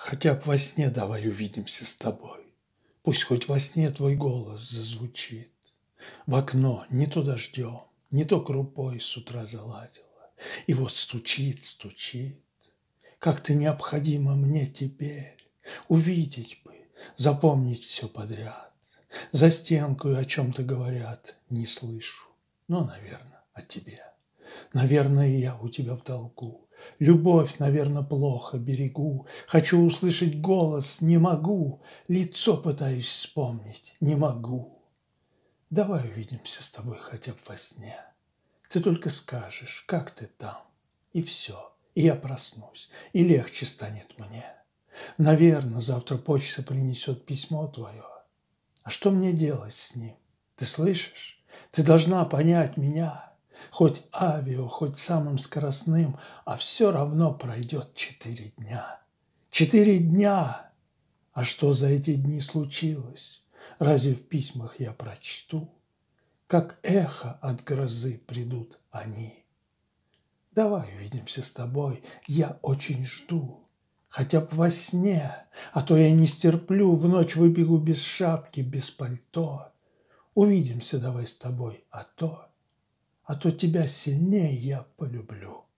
Хотя б во сне давай увидимся с тобой. Пусть хоть во сне твой голос зазвучит. В окно не то дождем, не то крупой с утра заладила. И вот стучит, стучит. Как ты необходимо мне теперь. Увидеть бы, запомнить все подряд. За стенку о чем-то говорят, не слышу. Но, ну, наверное, о тебе. Наверное, я у тебя в долгу. Любовь, наверное, плохо берегу. Хочу услышать голос, не могу. Лицо пытаюсь вспомнить, не могу. Давай увидимся с тобой хотя бы во сне. Ты только скажешь, как ты там. И все. И я проснусь. И легче станет мне. Наверное, завтра почта принесет письмо твое. А что мне делать с ним? Ты слышишь? Ты должна понять меня хоть авио, хоть самым скоростным, а все равно пройдет четыре дня. Четыре дня! А что за эти дни случилось? Разве в письмах я прочту? Как эхо от грозы придут они. Давай увидимся с тобой, я очень жду. Хотя бы во сне, а то я не стерплю, в ночь выбегу без шапки, без пальто. Увидимся давай с тобой, а то а то тебя сильнее я полюблю.